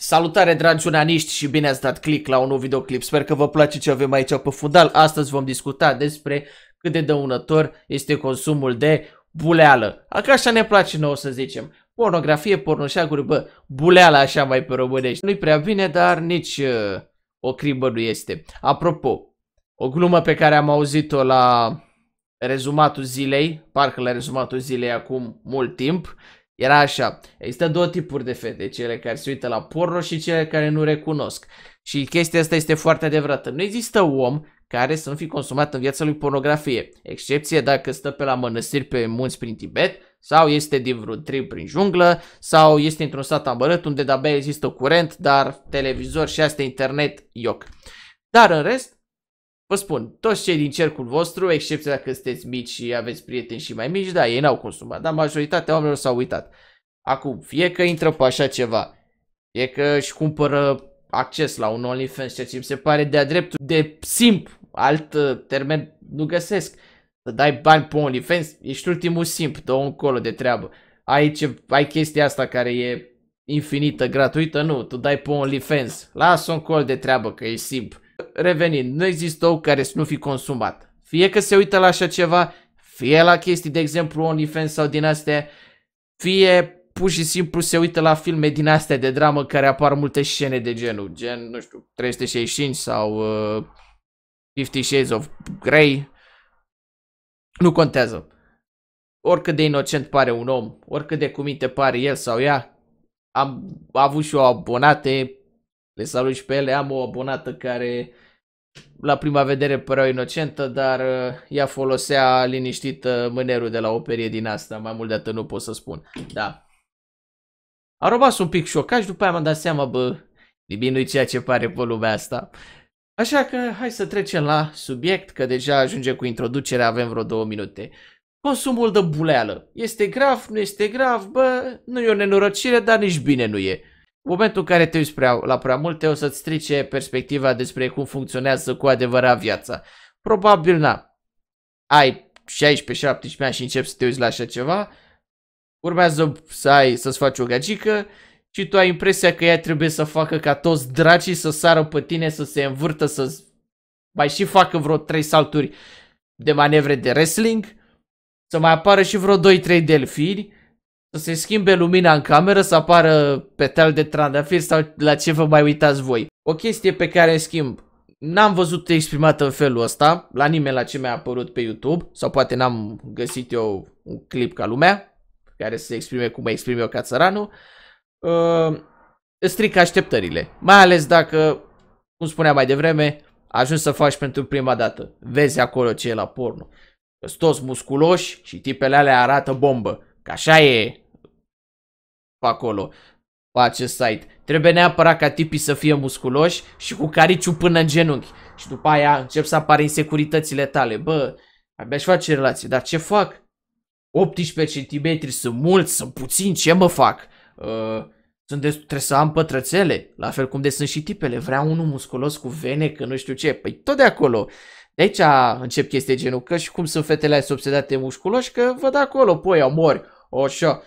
Salutare dragi unaniști și bine ați dat click la un nou videoclip. Sper că vă place ce avem aici pe fundal. Astăzi vom discuta despre cât de dăunător este consumul de buleală. Că așa ne place nou să zicem. Pornografie, pornoșaguri, bă, buleala așa mai pe românești. Nu-i prea bine, dar nici uh, o cribă nu este. Apropo, o glumă pe care am auzit-o la rezumatul zilei, parcă la rezumatul zilei acum mult timp era așa, există două tipuri de fete, cele care se uită la porno și cele care nu recunosc. Și chestia asta este foarte adevărată. Nu există om care să nu fi consumat în viața lui pornografie, excepție dacă stă pe la mănăstiri pe munți prin Tibet, sau este din vreun trip prin junglă, sau este într-un sat amărât unde de-abia există curent, dar televizor și asta internet, ioc. Dar în rest, Vă spun, toți cei din cercul vostru, excepția dacă sunteți mici și aveți prieteni și mai mici, da, ei n-au consumat, dar majoritatea oamenilor s-au uitat. Acum, fie că intră pe așa ceva, fie că își cumpără acces la un OnlyFans, ceea ce mi se pare de-a dreptul de simp, alt uh, termen nu găsesc. Să dai bani pe OnlyFans, ești ultimul simp, dă colo de treabă. Ai, ce, ai chestia asta care e infinită, gratuită, nu, tu dai pe OnlyFans, lasă un col de treabă că e simp. Revenind, nu există ou care să nu fi consumat. Fie că se uită la așa ceva, fie la chestii, de exemplu, OnlyFans sau din astea, fie pur și simplu se uită la filme din astea de dramă care apar multe scene de genul, gen, nu știu, 365 sau uh, 50 Shades of Grey, nu contează. Oricât de inocent pare un om, oricât de cuminte pare el sau ea, am avut și eu abonate le salut și pe ele. Am o abonată care la prima vedere părea inocentă, dar uh, ea folosea liniștită uh, mânerul de la o perie din asta. Mai mult de atât nu pot să spun. Da. A robat un pic șocat și după aia m-am dat seama, bă, nimic nu ceea ce pare pe lumea asta. Așa că hai să trecem la subiect, că deja ajunge cu introducerea, avem vreo două minute. Consumul de buleală. Este grav, nu este grav, bă, nu e o nenorocire, dar nici bine nu e. În momentul în care te uiți prea, la prea multe, o să-ți strice perspectiva despre cum funcționează cu adevărat viața. Probabil na. Ai 16-17 ani și începi să te uiți la așa ceva, urmează să ai, să-ți faci o gagică și tu ai impresia că ea trebuie să facă ca toți dracii să sară pe tine, să se învârtă, să mai și facă vreo 3 salturi de manevre de wrestling, să mai apară și vreo 2-3 delfini să se schimbe lumina în cameră, să apară petal de trandafir sau la ce vă mai uitați voi. O chestie pe care, în schimb, n-am văzut exprimată în felul ăsta, la nimeni la ce mi-a apărut pe YouTube, sau poate n-am găsit eu un clip ca lumea, care să se exprime cum mă exprim eu ca țăranul, uh, stric așteptările. Mai ales dacă, cum spuneam mai devreme, ajungi să faci pentru prima dată. Vezi acolo ce e la porno. Sunt toți musculoși și tipele alea arată bombă. Că așa e pe acolo, pe acest site. Trebuie neapărat ca tipii să fie musculoși și cu cariciu până în genunchi. Și după aia încep să apară insecuritățile tale. Bă, abia și face relații. Dar ce fac? 18 cm sunt mulți, sunt puțini, ce mă fac? Uh, sunt de, trebuie să am pătrățele, la fel cum de sunt și tipele. Vrea unul musculos cu vene, că nu știu ce. Păi tot de acolo. De aici încep chestii genul, că și cum sunt fetele astea obsedate musculoși că văd acolo, poia, păi, mori, oșo.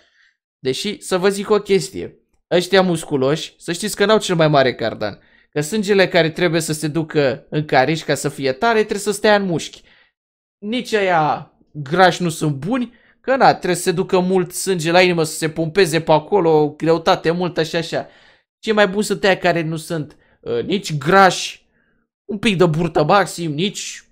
Deși, să vă zic o chestie, ăștia musculoși, să știți că n-au cel mai mare cardan. Că sângele care trebuie să se ducă în cariș ca să fie tare, trebuie să stea în mușchi. Nici aia grași nu sunt buni, că na, trebuie să se ducă mult sânge la inimă, să se pompeze pe acolo, greutate multă și așa. Cei mai buni sunt aia care nu sunt uh, nici grași, un pic de maxim, nici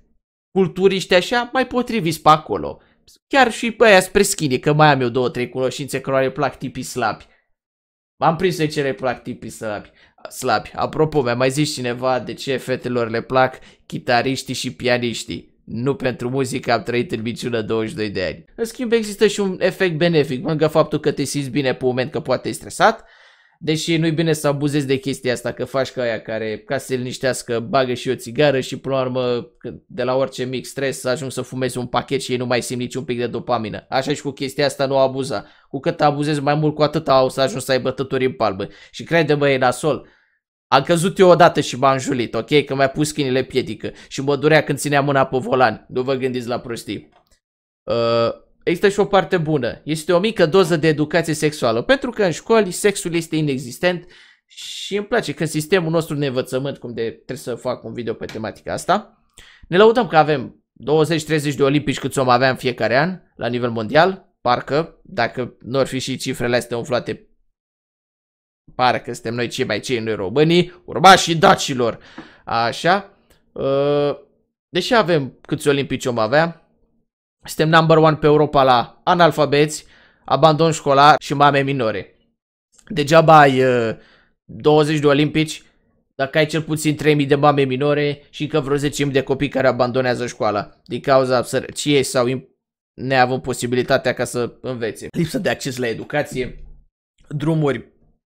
culturiști așa, mai potriviți pe acolo. Chiar și pe aia spre schine, că mai am eu două, trei cunoștințe care le plac tipii slabi. M-am prins de ce le plac tipii slabi. slabi. Apropo, mi-a mai zis cineva de ce fetelor le plac chitariștii și pianiștii. Nu pentru muzică am trăit în minciună 22 de ani. În schimb, există și un efect benefic, lângă faptul că te simți bine pe moment că poate e stresat, Deși nu-i bine să abuzezi de chestia asta, că faci ca aia care, ca să se liniștească, bagă și o țigară și până la urmă, de la orice mic stres, ajung să fumezi un pachet și ei nu mai simt niciun pic de dopamină. Așa și cu chestia asta nu abuza. Cu cât abuzezi mai mult, cu atât au să ajungi să ai bătături în palmă. Și crede-mă, e nasol. Am căzut eu odată și m-am julit, ok? Că mi-a pus chinile piedică și mă durea când ținea mâna pe volan. Nu vă gândiți la prostii. Uh, există și o parte bună. Este o mică doză de educație sexuală, pentru că în școli sexul este inexistent și îmi place că sistemul nostru de învățământ, cum de trebuie să fac un video pe tematica asta, ne lăudăm că avem 20-30 de olimpici cât o mai aveam fiecare an la nivel mondial, parcă, dacă nu ar fi și cifrele astea umflate, pare că suntem noi cei mai cei noi românii, urmașii dacilor. Așa. Ă, deși avem câți olimpici mai aveam, suntem number one pe Europa la analfabeți, abandon școlar și mame minore. Degeaba ai uh, 20 de olimpici dacă ai cel puțin 3000 de mame minore și încă vreo 10.000 de copii care abandonează școala din cauza sărăciei sau neavând posibilitatea ca să învețe. Lipsă de acces la educație, drumuri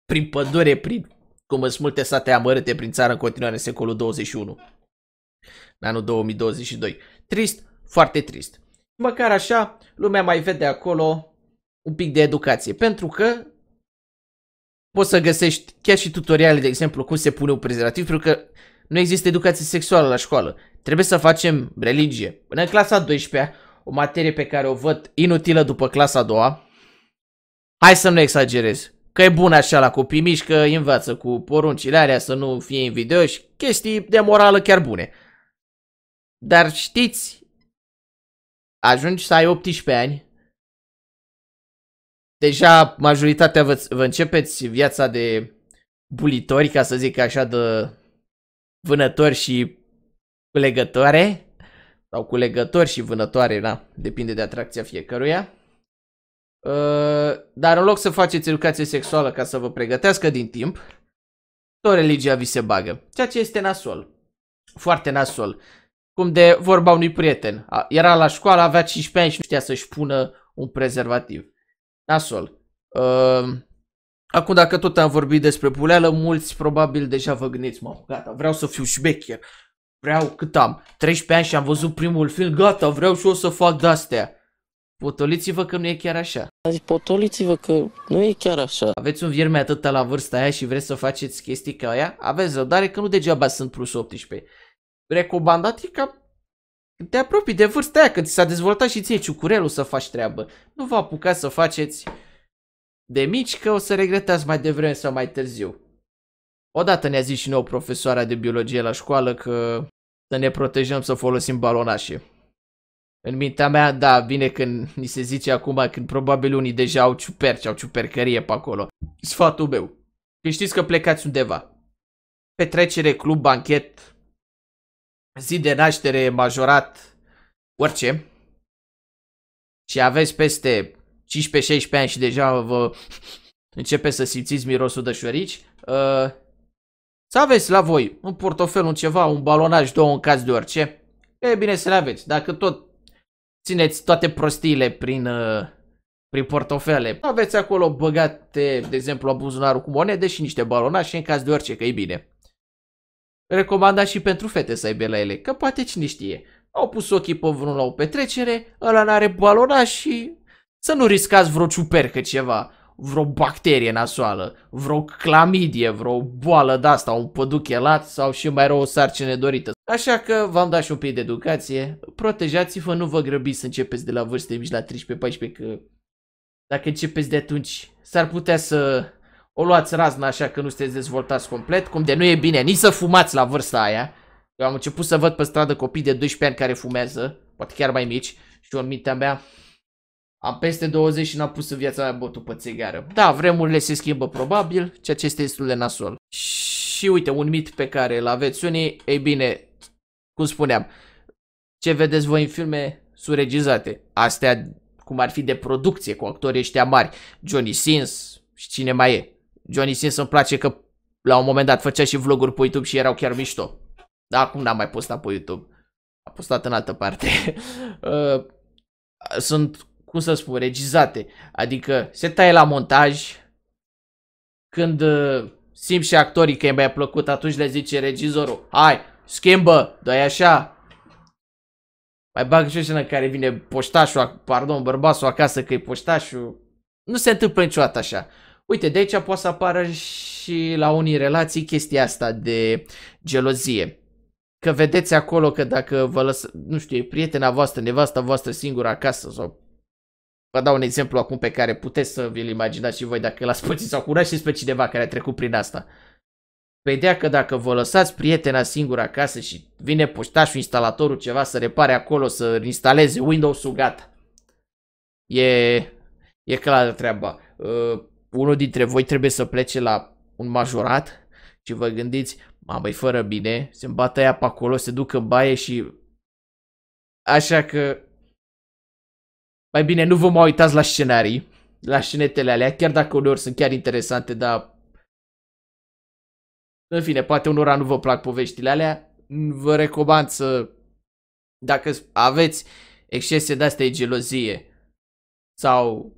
prin pădure, prin cum sunt multe sate amărâte prin țară în continuare în secolul 21, în anul 2022. Trist, foarte trist măcar așa lumea mai vede acolo un pic de educație. Pentru că poți să găsești chiar și tutoriale, de exemplu, cum se pune un prezervativ, pentru că nu există educație sexuală la școală. Trebuie să facem religie. Până în clasa 12 o materie pe care o văd inutilă după clasa a doua. Hai să nu exagerez. Că e bun așa la copii mici, că învață cu poruncile alea să nu fie invidioși, chestii de morală chiar bune. Dar știți ajungi să ai 18 ani, deja majoritatea vă, vă începeți viața de bulitori, ca să zic așa, de vânători și culegătoare sau culegători și vânătoare, na, depinde de atracția fiecăruia. Uh, dar în loc să faceți educație sexuală ca să vă pregătească din timp, tot religia vi se bagă, ceea ce este nasol. Foarte nasol. Cum de vorba unui prieten. Era la școală, avea 15 ani și nu știa să-și pună un prezervativ. Nasol. Uh, acum dacă tot am vorbit despre buleală, mulți probabil deja vă gândiți, mă, gata, vreau să fiu șmecher. Vreau cât am? 13 ani și am văzut primul film, gata, vreau și eu să fac de-astea. Potoliți-vă că nu e chiar așa. Deci potoliți-vă că nu e chiar așa. Aveți un vierme atâta la vârsta aia și vreți să faceți chestii ca aia? Aveți răbdare că nu degeaba sunt plus 18 recomandat e ca te apropii de vârsta aia, că ți s-a dezvoltat și ție ciucurelul să faci treabă. Nu vă apucați să faceți de mici că o să regretați mai devreme sau mai târziu. Odată ne-a zis și nouă profesoara de biologie la școală că să ne protejăm să folosim balonașe. În mintea mea, da, vine când ni se zice acum, când probabil unii deja au ciuperci, au ciupercărie pe acolo. Sfatul meu. Când știți că plecați undeva. Petrecere, club, banchet, zi de naștere majorat orice și aveți peste 15-16 ani și deja vă începe să simțiți mirosul de șorici, uh, să aveți la voi un portofel, un ceva, un balonaj, două în caz de orice, e bine să le aveți. Dacă tot țineți toate prostiile prin, uh, prin portofele, aveți acolo băgate, de exemplu, la buzunarul cu monede și niște balonaje în caz de orice, că e bine recomanda și pentru fete să aibă la ele, că poate cine știe. Au pus ochii pe vreun la o petrecere, ăla n-are balona și să nu riscați vreo ciupercă ceva, vreo bacterie nasoală, vreo clamidie, vreo boală de-asta, un păduchelat sau și mai rău o sarcină dorită. Așa că v-am dat și un pic de educație, protejați-vă, nu vă grăbiți să începeți de la vârste mici la 13-14, că dacă începeți de atunci s-ar putea să o luați razna așa că nu sunteți dezvoltați complet, cum de nu e bine nici să fumați la vârsta aia. Eu am început să văd pe stradă copii de 12 ani care fumează, poate chiar mai mici, și eu în mintea mea am peste 20 și n-am pus în viața mea botul pe țigară. Da, vremurile se schimbă probabil, ceea ce este destul de nasol. Și uite, un mit pe care îl aveți unii, ei bine, cum spuneam, ce vedeți voi în filme sunt regizate. Astea cum ar fi de producție cu actorii ăștia mari, Johnny Sins și cine mai e. Johnny Sins îmi place că la un moment dat făcea și vloguri pe YouTube și erau chiar mișto. Dar acum n-am mai postat pe YouTube. A postat în altă parte. Uh, sunt, cum să spun, regizate. Adică se taie la montaj. Când uh, simt și actorii că e mai plăcut, atunci le zice regizorul. Hai, schimbă, dă așa. Mai bag și o scenă care vine poștașul, pardon, bărbatul acasă că e poștașul. Nu se întâmplă niciodată așa. Uite, de aici poate să apară și la unii relații chestia asta de gelozie. Că vedeți acolo că dacă vă lăsă, nu știu, e prietena voastră, nevasta voastră singură acasă sau Vă dau un exemplu acum pe care puteți să vi-l imaginați și voi dacă l-ați pățit sau cunoașteți pe cineva care a trecut prin asta. Pe ideea că dacă vă lăsați prietena singură acasă și vine poștașul, instalatorul ceva să repare acolo, să instaleze Windows-ul, gata. E, e clară treaba. Ă, unul dintre voi trebuie să plece la un majorat și vă gândiți, mamă, e fără bine, se bată aia pe acolo, se ducă în baie și... Așa că... Mai bine, nu vă mai uitați la scenarii, la scenetele alea, chiar dacă uneori sunt chiar interesante, dar... În fine, poate unora nu vă plac poveștile alea, vă recomand să... Dacă aveți excese de-astea gelozie sau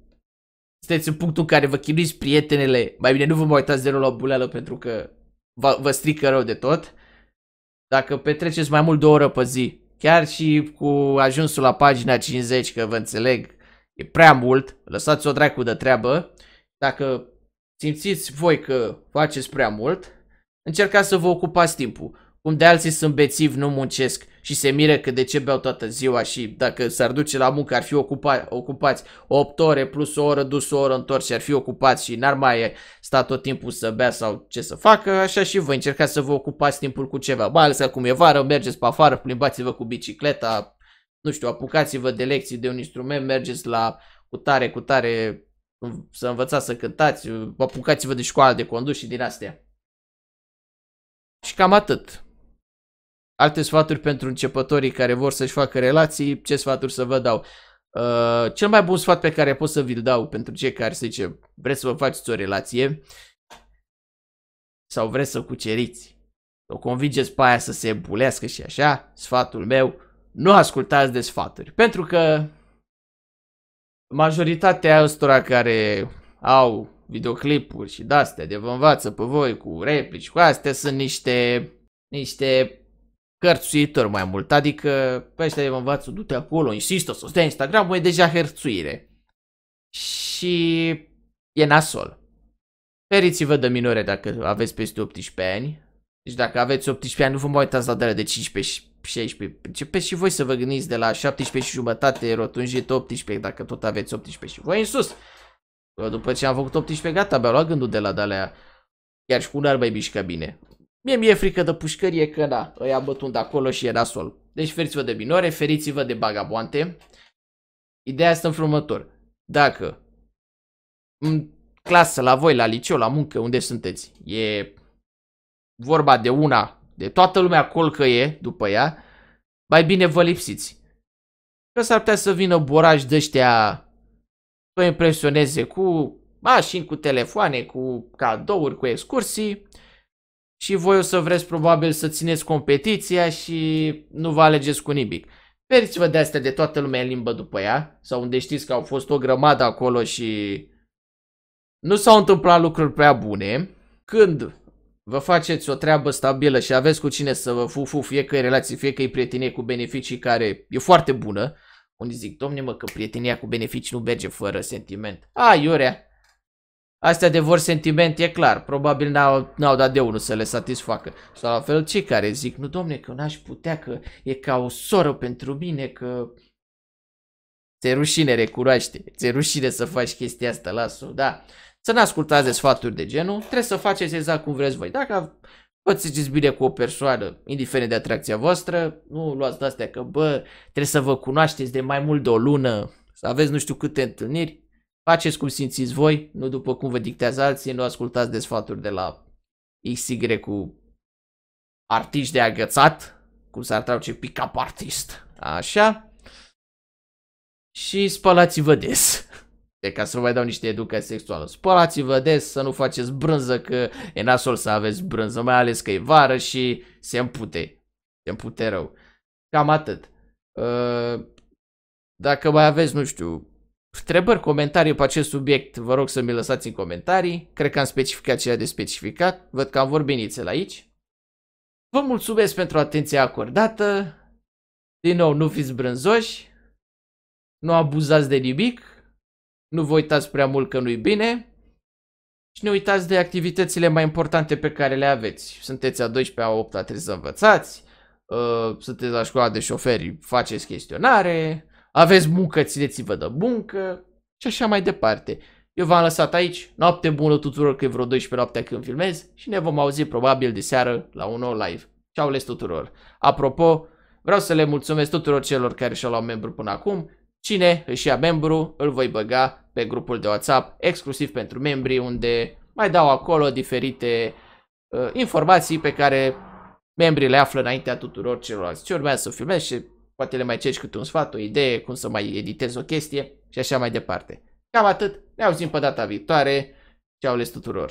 sunteți în punctul în care vă chinuiți prietenele, mai bine nu vă mai uitați de rău la o buleală pentru că vă, vă strică rău de tot. Dacă petreceți mai mult de o oră pe zi, chiar și cu ajunsul la pagina 50, că vă înțeleg, e prea mult, lăsați-o dracu de treabă. Dacă simțiți voi că faceți prea mult, încercați să vă ocupați timpul. Cum de alții sunt bețivi, nu muncesc și se miră că de ce beau toată ziua și dacă s-ar duce la muncă ar fi ocupa, ocupați 8 ore plus o oră dus o oră întors și ar fi ocupați și n-ar mai sta tot timpul să bea sau ce să facă, așa și voi încercați să vă ocupați timpul cu ceva. Mai ales acum e vară, mergeți pe afară, plimbați-vă cu bicicleta, nu știu, apucați-vă de lecții de un instrument, mergeți la cutare, cutare, să învățați să cântați, apucați-vă de școală de condus și din astea. Și cam atât. Alte sfaturi pentru începătorii care vor să-și facă relații, ce sfaturi să vă dau? Uh, cel mai bun sfat pe care pot să vi-l dau pentru cei care, să zice, vreți să vă faceți o relație sau vreți să cuceriți, o convingeți pe aia să se bulească și așa, sfatul meu, nu ascultați de sfaturi. Pentru că majoritatea ăstora care au videoclipuri și de-astea de vă învață pe voi cu replici, cu astea sunt niște, niște hărțuitor mai mult, adică pe ăștia mă învață, du-te acolo, insistă să-ți dea Instagram, e deja hărțuire. Și e nasol. Feriți-vă de minore dacă aveți peste 18 ani. Deci dacă aveți 18 ani, nu vă mai uitați la dele de 15 și 16. Începeți și voi să vă gândiți de la 17 și jumătate, rotunjit 18, dacă tot aveți 18 și voi în sus. După ce am făcut 18, gata, abia luat gândul de la dalea. Chiar și cu un ar mai bine. Mie mi-e frică de pușcărie că da, îi bătun acolo și era sol. Deci feriți-vă de minore, feriți-vă de bagaboante. Ideea este în următor. Dacă în clasă, la voi, la liceu, la muncă, unde sunteți, e vorba de una, de toată lumea e după ea, mai bine vă lipsiți. Că s-ar putea să vină boraj de ăștia să impresioneze cu mașini, cu telefoane, cu cadouri, cu excursii și voi o să vreți probabil să țineți competiția și nu vă alegeți cu nimic. Feriți-vă de astea de toată lumea în limbă după ea, sau unde știți că au fost o grămadă acolo și nu s-au întâmplat lucruri prea bune. Când vă faceți o treabă stabilă și aveți cu cine să vă fufu, fie că e relații, fie că e prietenie cu beneficii care e foarte bună, unii zic, domne mă, că prietenia cu beneficii nu merge fără sentiment. A, iurea, Astea de vor sentiment, e clar. Probabil n-au, n-au dat de unul să le satisfacă. Sau la fel cei care zic, nu domne, că n-aș putea, că e ca o soră pentru mine, că... Ți-e rușine, recunoaște. Ți-e rușine să faci chestia asta, las-o, da. Să nu ascultați de sfaturi de genul, trebuie să faceți exact cum vreți voi. Dacă vă țineți bine cu o persoană, indiferent de atracția voastră, nu luați de astea că, bă, trebuie să vă cunoașteți de mai mult de o lună, să aveți nu știu câte întâlniri, Faceți cum simțiți voi, nu după cum vă dictează alții, nu ascultați desfaturi sfaturi de la XY cu artiști de agățat, cum s-ar traduce pick-up artist. Așa. Și spălați-vă des. De ca să vă mai dau niște educație sexuală. Spălați-vă des să nu faceți brânză, că e nasol să aveți brânză, mai ales că e vară și se împute. Se împute rău. Cam atât. Ă, dacă mai aveți, nu știu, întrebări, comentarii pe acest subiect, vă rog să mi lăsați în comentarii. Cred că am specificat ceea de specificat. Văd că am vorbit nițel aici. Vă mulțumesc pentru atenția acordată. Din nou, nu fiți brânzoși. Nu abuzați de nimic. Nu vă uitați prea mult că nu-i bine. Și nu uitați de activitățile mai importante pe care le aveți. Sunteți a 12-a, a 8-a, trebuie să învățați. Uh, sunteți la școala de șoferi, faceți chestionare aveți muncă, țineți-vă de muncă și așa mai departe. Eu v-am lăsat aici, noapte bună tuturor că e vreo 12 noaptea când filmez și ne vom auzi probabil de seară la un nou live. Ceau les tuturor! Apropo, vreau să le mulțumesc tuturor celor care și-au luat membru până acum. Cine își ia membru, îl voi băga pe grupul de WhatsApp exclusiv pentru membri unde mai dau acolo diferite uh, informații pe care membrii le află înaintea tuturor celorlalți. Ce urmează să filmez și Poate le mai cerci câte un sfat, o idee, cum să mai editezi o chestie și așa mai departe. Cam atât. Ne auzim pe data viitoare. Ceau les tuturor!